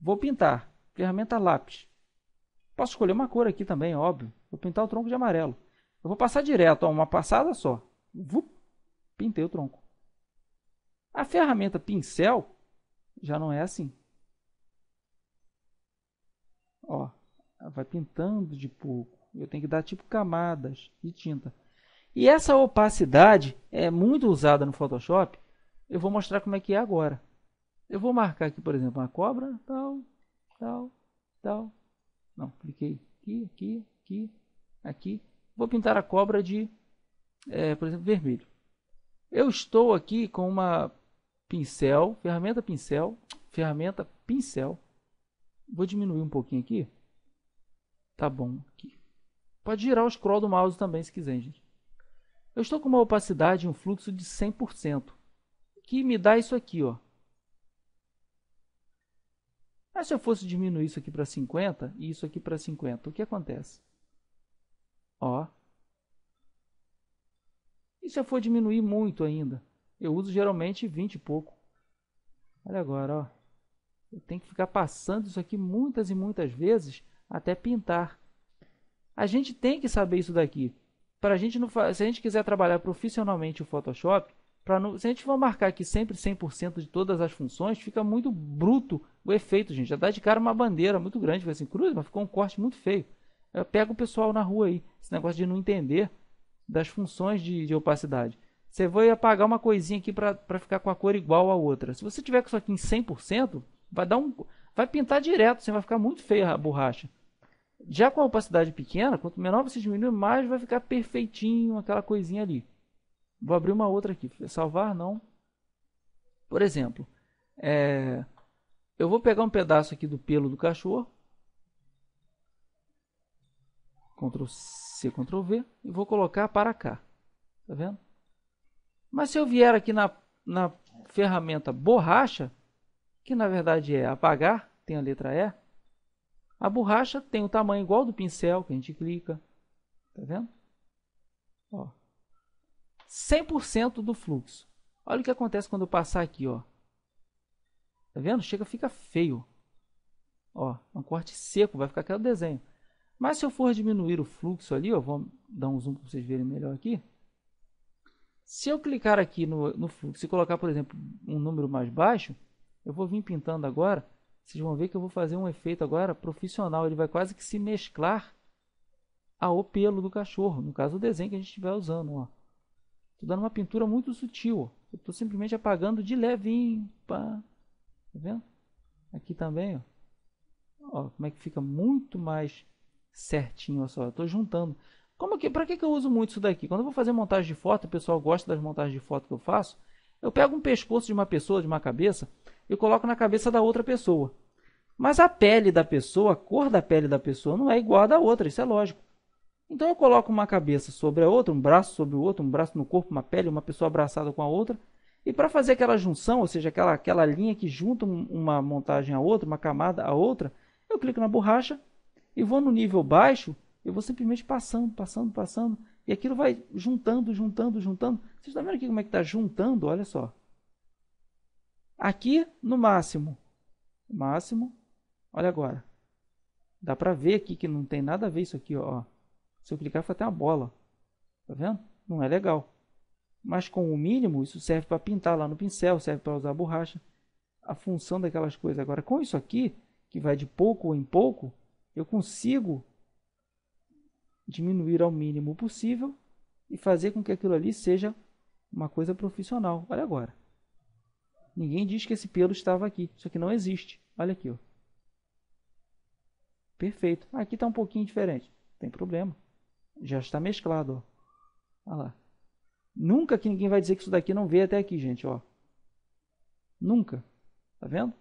Vou pintar. Ferramenta lápis. Posso escolher uma cor aqui também, óbvio. Vou pintar o tronco de amarelo. Eu vou passar direto, ó, uma passada só. Vup, pintei o tronco. A ferramenta pincel já não é assim. Ó, vai pintando de pouco. Eu tenho que dar tipo camadas de tinta. E essa opacidade é muito usada no Photoshop. Eu vou mostrar como é que é agora. Eu vou marcar aqui, por exemplo, uma cobra, tal, tal, tal. Não, cliquei aqui, aqui, aqui, aqui. Vou pintar a cobra de, é, por exemplo, vermelho. Eu estou aqui com uma pincel, ferramenta pincel, ferramenta pincel. Vou diminuir um pouquinho aqui. Tá bom aqui. Pode girar o scroll do mouse também, se quiser, gente. Eu estou com uma opacidade e um fluxo de 100%, que me dá isso aqui, ó. Mas ah, se eu fosse diminuir isso aqui para 50 e isso aqui para 50, o que acontece? Ó. E se eu for diminuir muito ainda? Eu uso geralmente 20 e pouco. Olha agora, ó. Eu tenho que ficar passando isso aqui muitas e muitas vezes até pintar. A gente tem que saber isso daqui. Pra gente não, se a gente quiser trabalhar profissionalmente o Photoshop, não, se a gente for marcar aqui sempre 100% de todas as funções, fica muito bruto o efeito, gente. Já dá de cara uma bandeira muito grande. vai assim, cruz, mas ficou um corte muito feio. Pega o pessoal na rua aí. Esse negócio de não entender das funções de, de opacidade. Você vai apagar uma coisinha aqui para ficar com a cor igual a outra. Se você tiver com isso aqui em 100%, vai dar um vai pintar direto, você vai ficar muito feia a borracha. Já com a opacidade pequena, quanto menor você diminui, mais vai ficar perfeitinho aquela coisinha ali. Vou abrir uma outra aqui. Salvar, não. Por exemplo, é... eu vou pegar um pedaço aqui do pelo do cachorro. Ctrl C, Ctrl V. E vou colocar para cá. Tá vendo? Mas se eu vier aqui na, na ferramenta borracha, que na verdade é apagar, tem a letra E a borracha tem o tamanho igual do pincel que a gente clica. Tá vendo? Ó. 100% do fluxo. Olha o que acontece quando eu passar aqui, ó. Tá vendo? Chega, fica feio. Ó, é um corte seco, vai ficar aquele desenho. Mas se eu for diminuir o fluxo ali, ó, vou dar um zoom para vocês verem melhor aqui. Se eu clicar aqui no, no fluxo e colocar, por exemplo, um número mais baixo, eu vou vir pintando agora vocês vão ver que eu vou fazer um efeito agora profissional. Ele vai quase que se mesclar ao pelo do cachorro. No caso, o desenho que a gente estiver usando. Estou dando uma pintura muito sutil. Eu estou simplesmente apagando de levinho. Pá. Tá vendo? Aqui também. Ó. ó. como é que fica muito mais certinho. Olha só, estou juntando. Como que, pra que, que eu uso muito isso daqui? Quando eu vou fazer montagem de foto, o pessoal gosta das montagens de foto que eu faço, eu pego um pescoço de uma pessoa, de uma cabeça, e coloco na cabeça da outra pessoa. Mas a pele da pessoa, a cor da pele da pessoa não é igual à da outra, isso é lógico. Então eu coloco uma cabeça sobre a outra, um braço sobre o outro, um braço no corpo, uma pele, uma pessoa abraçada com a outra. E para fazer aquela junção, ou seja, aquela, aquela linha que junta uma montagem a outra, uma camada a outra, eu clico na borracha e vou no nível baixo eu vou simplesmente passando, passando, passando. E aquilo vai juntando, juntando, juntando. Vocês estão vendo aqui como é que está juntando? Olha só. Aqui no máximo, máximo, olha agora. Dá para ver aqui que não tem nada a ver isso aqui, ó. Se eu clicar, vai ter uma bola. Tá vendo? Não é legal. Mas com o mínimo, isso serve para pintar lá no pincel, serve para usar a borracha. A função daquelas coisas. Agora, com isso aqui, que vai de pouco em pouco, eu consigo diminuir ao mínimo possível e fazer com que aquilo ali seja uma coisa profissional. Olha agora. Ninguém diz que esse pelo estava aqui. Isso aqui não existe. Olha aqui, ó. Perfeito. Aqui está um pouquinho diferente. Não tem problema. Já está mesclado, ó. Olha lá. Nunca que ninguém vai dizer que isso daqui não veio até aqui, gente, ó. Nunca. Tá vendo?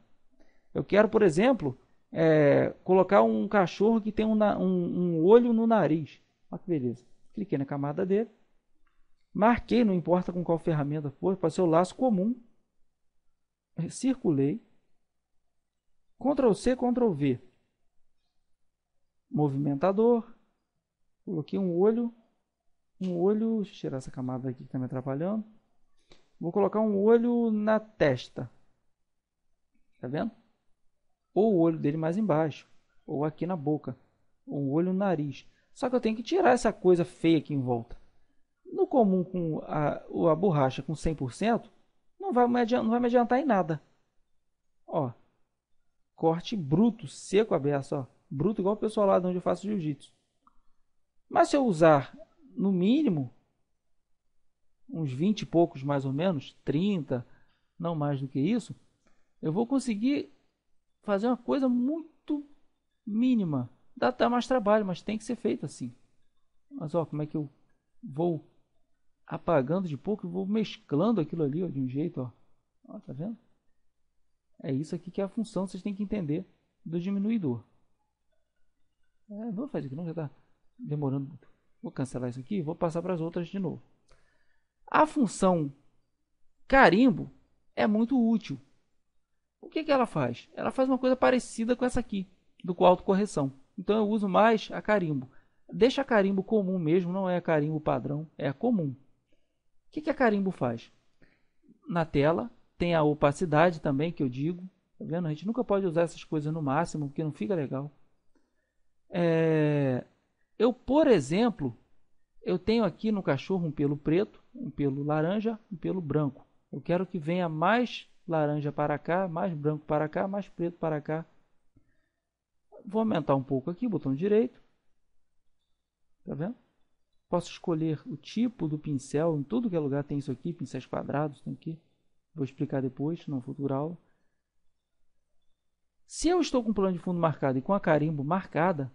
Eu quero, por exemplo, é, colocar um cachorro que tem um, um, um olho no nariz. Olha que beleza. Cliquei na camada dele. Marquei, não importa com qual ferramenta for, pode ser o laço comum circulei, Ctrl C, Ctrl V, movimentador, coloquei um olho, um olho, deixa eu tirar essa camada aqui que está me atrapalhando, vou colocar um olho na testa, tá vendo? Ou o olho dele mais embaixo, ou aqui na boca, ou um olho no nariz. Só que eu tenho que tirar essa coisa feia aqui em volta. No comum com a, a borracha com 100%, não vai me adiantar, não vai me adiantar em nada. Ó, corte bruto, seco aberto, ó. Bruto igual o pessoal lá de onde eu faço jiu-jitsu. Mas se eu usar, no mínimo, uns 20 e poucos mais ou menos, 30, não mais do que isso, eu vou conseguir fazer uma coisa muito mínima. Dá até mais trabalho, mas tem que ser feito assim. Mas ó, como é que eu vou apagando de pouco e vou mesclando aquilo ali ó, de um jeito. Ó. ó, tá vendo? É isso aqui que é a função vocês têm que entender do diminuidor. É, não vou fazer aqui, não, já está demorando muito. Vou cancelar isso aqui e vou passar para as outras de novo. A função carimbo é muito útil. O que, que ela faz? Ela faz uma coisa parecida com essa aqui, do com autocorreção. Então eu uso mais a carimbo. Deixa a carimbo comum mesmo, não é a carimbo padrão, é a comum que, que a carimbo faz? Na tela tem a opacidade também, que eu digo. Tá vendo? A gente nunca pode usar essas coisas no máximo, porque não fica legal. É... Eu, por exemplo, eu tenho aqui no cachorro um pelo preto, um pelo laranja, um pelo branco. Eu quero que venha mais laranja para cá, mais branco para cá, mais preto para cá. Vou aumentar um pouco aqui, botão direito. Tá vendo? Posso escolher o tipo do pincel, em tudo que é lugar tem isso aqui, pincéis quadrados, tem aqui. Vou explicar depois, na futura aula. Se eu estou com o plano de fundo marcado e com a carimbo marcada,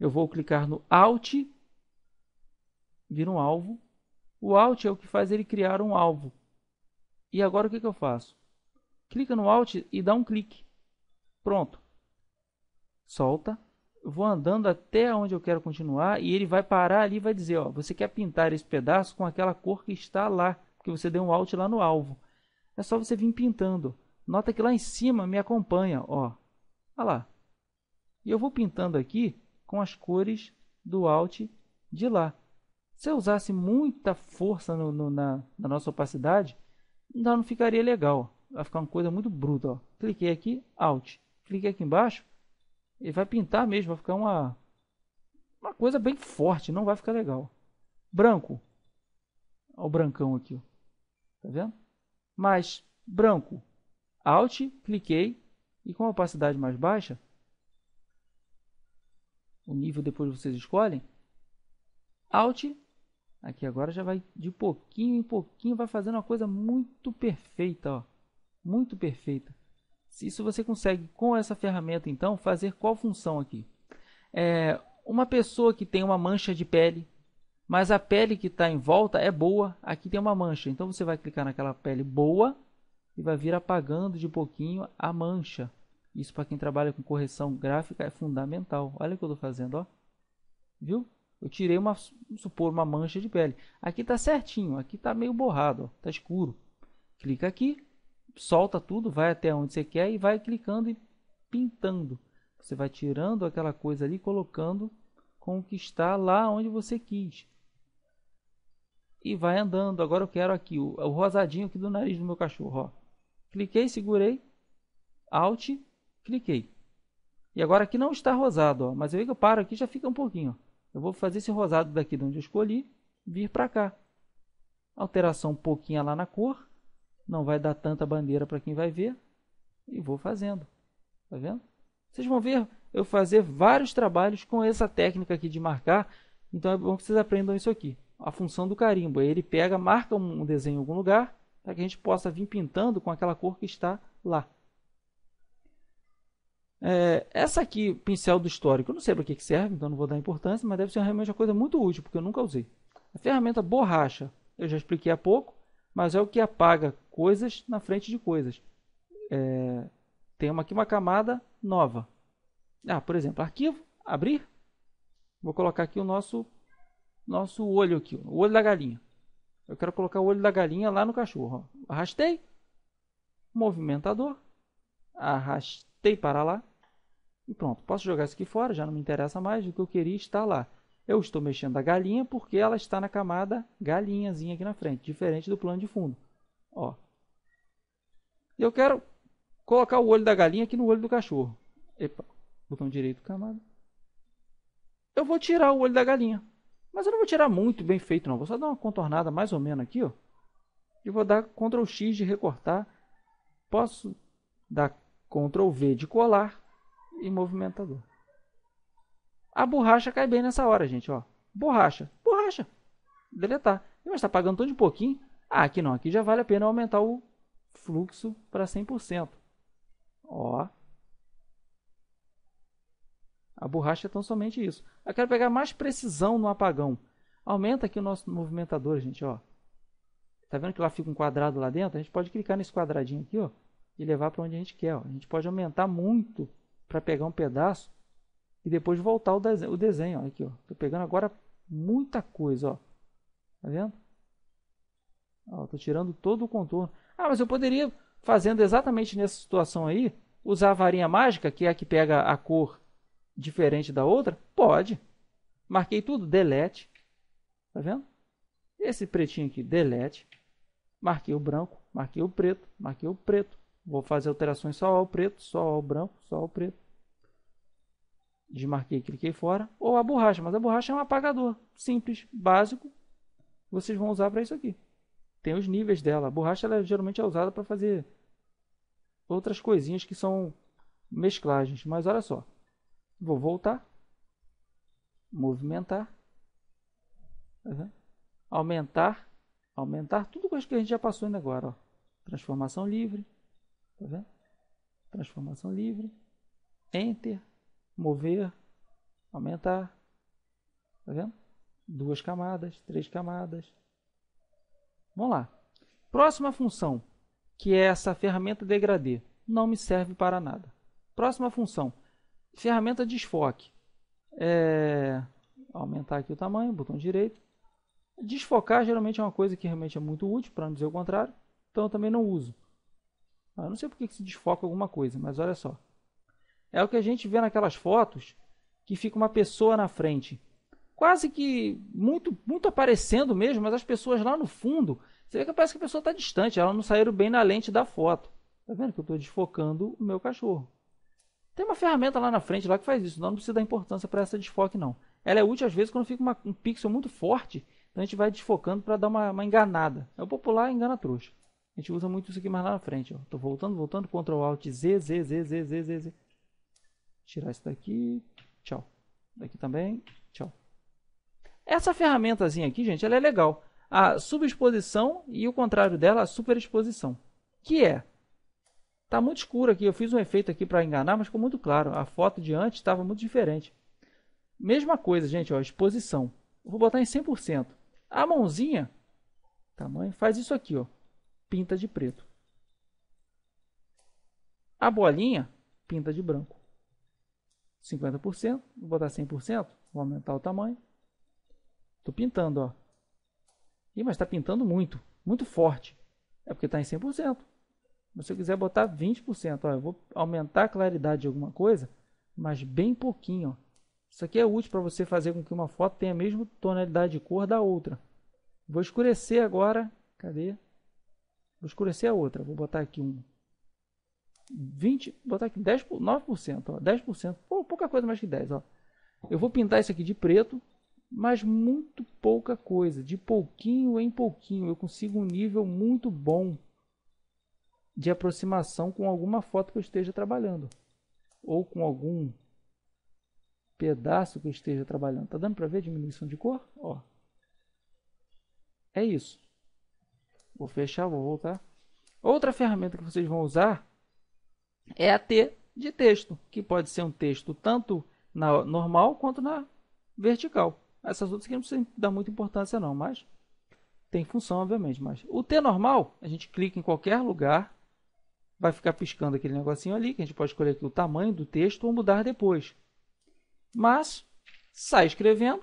eu vou clicar no Alt, vira um alvo. O Alt é o que faz ele criar um alvo. E agora o que, que eu faço? Clica no Alt e dá um clique. Pronto. Solta vou andando até onde eu quero continuar e ele vai parar ali e vai dizer, ó, você quer pintar esse pedaço com aquela cor que está lá, porque você deu um alt lá no alvo. É só você vir pintando. Nota que lá em cima me acompanha, ó. Olha lá. E eu vou pintando aqui com as cores do alt de lá. Se eu usasse muita força no, no, na, na, nossa opacidade, não ficaria legal. Vai ficar uma coisa muito bruta. Ó. Cliquei aqui, Alt. Cliquei aqui embaixo, ele vai pintar mesmo, vai ficar uma, uma coisa bem forte, não vai ficar legal. Branco. Olha o brancão aqui. Tá vendo? Mais branco. Alt, cliquei. E com a opacidade mais baixa, o nível depois vocês escolhem. Alt, aqui agora já vai de pouquinho em pouquinho, vai fazendo uma coisa muito perfeita, ó. Muito perfeita. Isso você consegue, com essa ferramenta, então, fazer qual função aqui? É, uma pessoa que tem uma mancha de pele, mas a pele que está em volta é boa, aqui tem uma mancha. Então, você vai clicar naquela pele boa e vai vir apagando de pouquinho a mancha. Isso para quem trabalha com correção gráfica é fundamental. Olha o que eu estou fazendo, ó. Viu? Eu tirei uma, supor, uma mancha de pele. Aqui está certinho, aqui está meio borrado, está escuro. Clica aqui, solta tudo, vai até onde você quer e vai clicando e pintando. Você vai tirando aquela coisa ali, colocando com o que está lá onde você quis. E vai andando. Agora eu quero aqui o, o rosadinho aqui do nariz do meu cachorro. Ó. Cliquei, segurei, Alt, cliquei. E agora aqui não está rosado, ó, mas eu, eu paro aqui já fica um pouquinho. Ó. Eu vou fazer esse rosado daqui de onde eu escolhi, vir para cá. Alteração um pouquinho lá na cor não vai dar tanta bandeira para quem vai ver e vou fazendo. Tá vendo? Vocês vão ver eu fazer vários trabalhos com essa técnica aqui de marcar. Então é bom que vocês aprendam isso aqui. A função do carimbo. Ele pega, marca um desenho em algum lugar para que a gente possa vir pintando com aquela cor que está lá. É, essa aqui, pincel do histórico, eu não sei para que, que serve, então não vou dar importância, mas deve ser realmente uma coisa muito útil, porque eu nunca usei. A ferramenta borracha, eu já expliquei há pouco mas é o que apaga coisas na frente de coisas. É, tem uma, aqui uma camada nova. Ah, por exemplo, arquivo, abrir. Vou colocar aqui o nosso, nosso olho aqui, o olho da galinha. Eu quero colocar o olho da galinha lá no cachorro. Arrastei, movimentador, arrastei para lá e pronto. Posso jogar isso aqui fora, já não me interessa mais, o que eu queria está lá. Eu estou mexendo a galinha porque ela está na camada galinhazinha aqui na frente, diferente do plano de fundo. Ó. eu quero colocar o olho da galinha aqui no olho do cachorro. Epa, botão direito camada. Eu vou tirar o olho da galinha. Mas eu não vou tirar muito bem feito não, vou só dar uma contornada mais ou menos aqui, ó. E vou dar Ctrl X de recortar. Posso dar Ctrl V de colar e movimentador. A borracha cai bem nessa hora, gente, ó. Borracha, borracha. Deletar. Mas está pagando tão de pouquinho. Ah, aqui não, aqui já vale a pena aumentar o fluxo para 100%. Ó. A borracha é tão somente isso. Eu quero pegar mais precisão no apagão. Aumenta aqui o nosso movimentador, gente, ó. Tá vendo que lá fica um quadrado lá dentro? A gente pode clicar nesse quadradinho aqui, ó, e levar para onde a gente quer, ó. A gente pode aumentar muito para pegar um pedaço e depois voltar o desenho. O desenho aqui, ó. Tô pegando agora muita coisa, ó. Tá vendo? Ó, tô tirando todo o contorno. Ah, mas eu poderia, fazendo exatamente nessa situação aí, usar a varinha mágica, que é a que pega a cor diferente da outra? Pode. Marquei tudo, delete. Tá vendo? Esse pretinho aqui, delete. Marquei o branco, marquei o preto, marquei o preto. Vou fazer alterações só ao preto, só ao branco, só ao preto. Desmarquei, cliquei fora. Ou a borracha, mas a borracha é um apagador simples, básico. Vocês vão usar para isso aqui. Tem os níveis dela. A borracha ela, geralmente é usada para fazer outras coisinhas que são mesclagens. Mas olha só. Vou voltar. Movimentar. Uhum. Aumentar. Aumentar tudo coisa que a gente já passou ainda agora. Ó. Transformação livre. Tá vendo? Transformação livre. Enter mover, aumentar. Tá vendo? Duas camadas, três camadas. Vamos lá. Próxima função, que é essa ferramenta degradê, não me serve para nada. Próxima função, ferramenta desfoque. É... Aumentar aqui o tamanho, botão direito. Desfocar geralmente é uma coisa que realmente é muito útil, para não dizer o contrário. Então eu também não uso. Eu não sei porque que se desfoca alguma coisa, mas olha só. É o que a gente vê naquelas fotos que fica uma pessoa na frente. Quase que muito, muito aparecendo mesmo, mas as pessoas lá no fundo, você vê que parece que a pessoa está distante, elas não saíram bem na lente da foto. Tá vendo que eu estou desfocando o meu cachorro. Tem uma ferramenta lá na frente lá que faz isso, então não precisa dar importância para essa desfoque não. Ela é útil às vezes quando fica uma, um pixel muito forte, então a gente vai desfocando para dar uma, uma, enganada. É o popular engana trouxa. A gente usa muito isso aqui mais lá na frente. Estou voltando, voltando, Ctrl Alt Z, Z, Z, Z, Z, Z, Z. Tirar isso daqui, tchau. Daqui também, tchau. Essa ferramentazinha aqui, gente, ela é legal. A subexposição e o contrário dela, a superexposição. Que é, tá muito escuro aqui, eu fiz um efeito aqui para enganar, mas ficou muito claro. A foto de antes estava muito diferente. Mesma coisa, gente, ó, exposição. Eu vou botar em 100%. A mãozinha, tamanho, faz isso aqui, ó. Pinta de preto. A bolinha, pinta de branco. 50%, vou botar 100%, vou aumentar o tamanho. Estou pintando, ó. Ih, mas está pintando muito, muito forte. É porque está em 100%. Mas se eu quiser botar 20%, ó, eu vou aumentar a claridade de alguma coisa, mas bem pouquinho. Ó. Isso aqui é útil para você fazer com que uma foto tenha a mesma tonalidade de cor da outra. Vou escurecer agora. Cadê? Vou escurecer a outra. Vou botar aqui um 20, botar aqui 10, 9%, ó, 10%, pô, pouca coisa mais que 10, ó. Eu vou pintar isso aqui de preto, mas muito pouca coisa, de pouquinho em pouquinho, eu consigo um nível muito bom de aproximação com alguma foto que eu esteja trabalhando ou com algum pedaço que eu esteja trabalhando. Tá dando para ver a diminuição de cor? Ó. É isso. Vou fechar, vou voltar. Outra ferramenta que vocês vão usar é a T de texto, que pode ser um texto tanto na normal quanto na vertical. Essas outras aqui não precisa dar muita importância não, mas tem função, obviamente. Mas o T normal, a gente clica em qualquer lugar, vai ficar piscando aquele negocinho ali, que a gente pode escolher aqui o tamanho do texto ou mudar depois. Mas, sai escrevendo,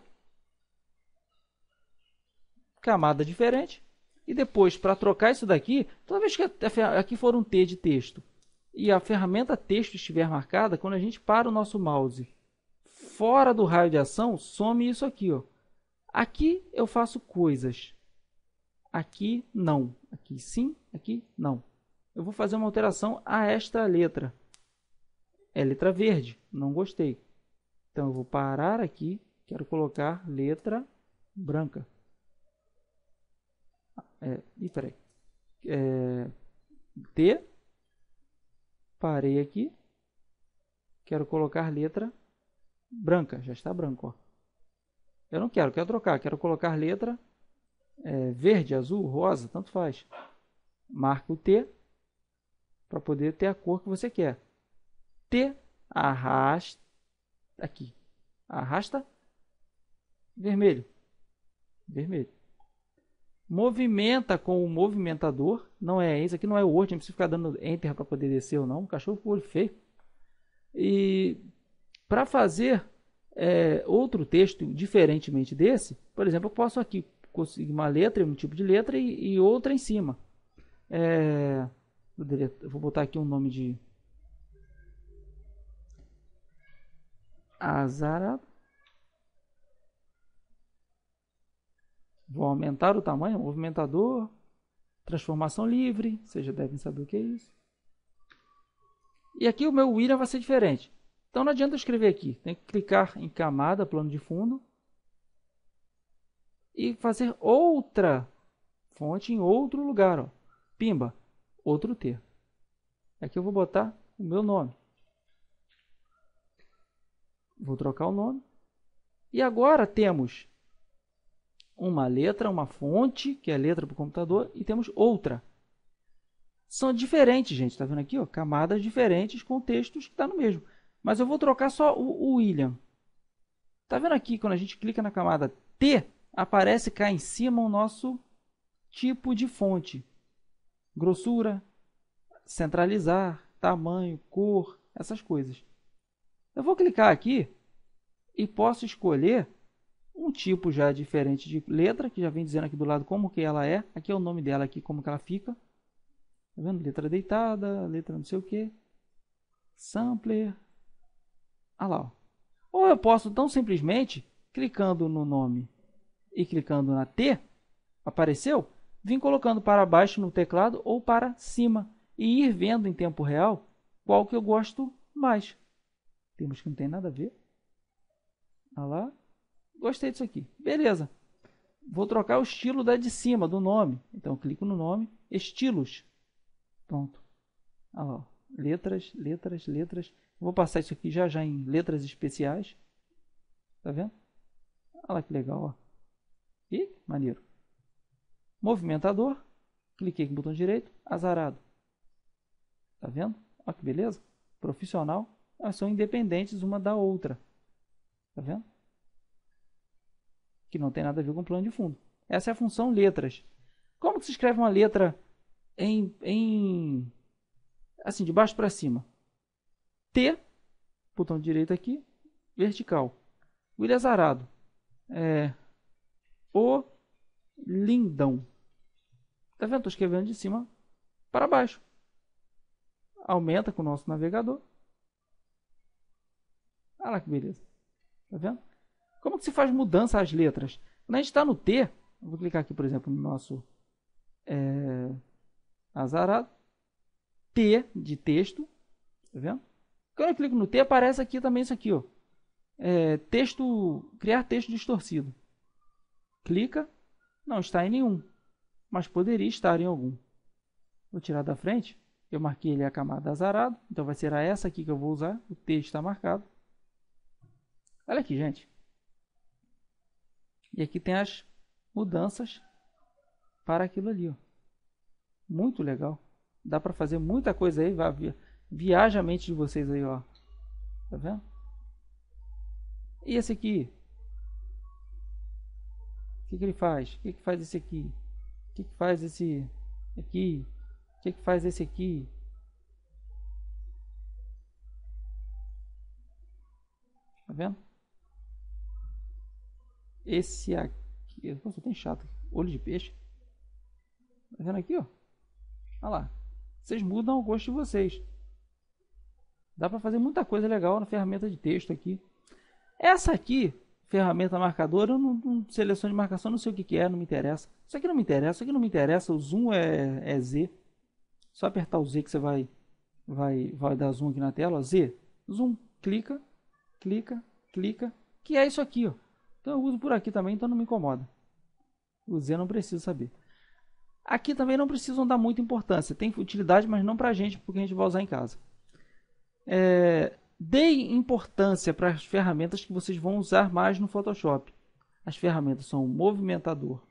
camada diferente, e depois, para trocar isso daqui, toda vez que aqui for um T de texto e a ferramenta texto estiver marcada, quando a gente para o nosso mouse fora do raio de ação, some isso aqui. Ó. Aqui eu faço coisas. Aqui não. Aqui sim, aqui não. Eu vou fazer uma alteração a esta letra. É letra verde, não gostei. Então eu vou parar aqui, quero colocar letra branca. É, e peraí. É, T Parei aqui. Quero colocar letra branca. Já está branco. Ó. Eu não quero, quero trocar. Quero colocar letra é, verde, azul, rosa, tanto faz. Marca o T para poder ter a cor que você quer. T arrasta aqui. Arrasta vermelho. Vermelho movimenta com o movimentador. Não é isso aqui, não é o Word, não precisa ficar dando Enter para poder descer ou não. O cachorro ficou olho feio. E para fazer é, outro texto diferentemente desse, por exemplo, eu posso aqui conseguir uma letra, um tipo de letra e, e outra em cima. É, eu vou botar aqui um nome de Azarap Vou aumentar o tamanho, movimentador, transformação livre, vocês já devem saber o que é isso. E aqui o meu William vai ser diferente. Então não adianta escrever aqui, tem que clicar em camada, plano de fundo, e fazer outra fonte em outro lugar. Ó. Pimba, outro T. Aqui eu vou botar o meu nome. Vou trocar o nome. E agora temos uma letra, uma fonte, que é letra para o computador, e temos outra. São diferentes, gente. Está vendo aqui? Ó, camadas diferentes com textos que está no mesmo. Mas eu vou trocar só o, o William. Está vendo aqui, quando a gente clica na camada T, aparece cá em cima o nosso tipo de fonte. Grossura, centralizar, tamanho, cor, essas coisas. Eu vou clicar aqui e posso escolher um tipo já diferente de letra, que já vem dizendo aqui do lado como que ela é. Aqui é o nome dela, aqui como que ela fica. Tá vendo? Letra deitada, letra não sei o que. Sampler. Ah lá, ó. Ou eu posso tão simplesmente, clicando no nome e clicando na T, apareceu, vim colocando para baixo no teclado ou para cima e ir vendo em tempo real qual que eu gosto mais. Temos que não tem nada a ver. Olha ah lá. Gostei disso aqui. Beleza. Vou trocar o estilo da de cima, do nome. Então, clico no nome, estilos. Pronto. Olha letras, letras, letras. Vou passar isso aqui já já em letras especiais. Tá vendo? Olha lá que legal, ó. Ih, maneiro. Movimentador. Cliquei com o botão direito, azarado. Tá vendo? Olha que beleza. Profissional. Elas ah, são independentes uma da outra. Tá vendo? que não tem nada a ver com plano de fundo. Essa é a função letras. Como que se escreve uma letra em, em assim, de baixo para cima? T, botão direito aqui, vertical. William Zarado. É, o lindão. Tá vendo? Estou escrevendo de cima para baixo. Aumenta com o nosso navegador. Olha ah lá que beleza. Tá vendo? Como que se faz mudança às letras? Quando a gente está no T, vou clicar aqui, por exemplo, no nosso é, azarado, T de texto, tá vendo? Quando eu clico no T, aparece aqui também isso aqui, ó. É, texto, criar texto distorcido. Clica, não está em nenhum, mas poderia estar em algum. Vou tirar da frente, eu marquei ele a camada azarado, então vai ser essa aqui que eu vou usar, o T está marcado. Olha aqui, gente. E aqui tem as mudanças para aquilo ali. Ó. Muito legal. Dá para fazer muita coisa aí. Vai, viaja a mente de vocês aí, ó. Tá vendo? E esse aqui? O que, que ele faz? O que, que faz esse aqui? O que, que faz esse aqui? O que, que faz esse aqui? Tá vendo? Esse aqui. Pô, tem chato. Olho de peixe. Tá vendo aqui, ó? Olha lá. Vocês mudam o gosto de vocês. Dá para fazer muita coisa legal na ferramenta de texto aqui. Essa aqui, ferramenta marcadora, eu não, não seleção de marcação, não sei o que, que é, não me interessa. Isso aqui não me interessa, isso aqui não me interessa. O zoom é, é Z. Só apertar o Z que você vai, vai, vai dar zoom aqui na tela. Ó, Z. Zoom. Clica, clica, clica. Que é isso aqui, ó. Então eu uso por aqui também, então não me incomoda. O Z não preciso saber. Aqui também não precisam dar muita importância. Tem utilidade, mas não para a gente, porque a gente vai usar em casa. É, deem importância para as ferramentas que vocês vão usar mais no Photoshop. As ferramentas são o movimentador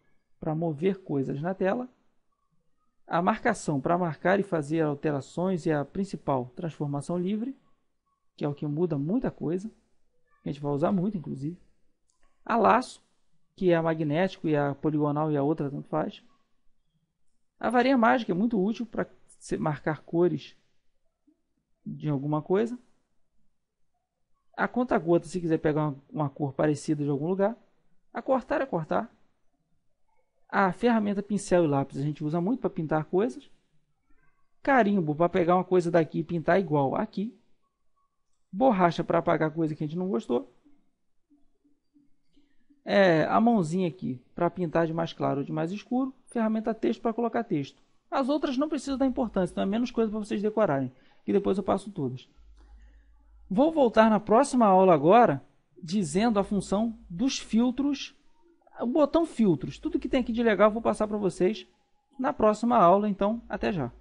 para mover coisas na tela, a marcação para marcar e fazer alterações e é a principal transformação livre, que é o que muda muita coisa, a gente vai usar muito, inclusive a laço, que é a magnético e a poligonal e a outra tanto faz. A varinha mágica é muito útil para marcar cores de alguma coisa. A conta-gota, se quiser pegar uma, uma, cor parecida de algum lugar. A cortar é cortar. A ferramenta pincel e lápis a gente usa muito para pintar coisas. Carimbo para pegar uma coisa daqui e pintar igual aqui. Borracha para apagar coisa que a gente não gostou é a mãozinha aqui para pintar de mais claro ou de mais escuro, ferramenta texto para colocar texto. As outras não precisam da importância, então é menos coisa para vocês decorarem, que depois eu passo todas. Vou voltar na próxima aula agora dizendo a função dos filtros, o botão filtros. Tudo que tem aqui de legal eu vou passar para vocês na próxima aula, então até já.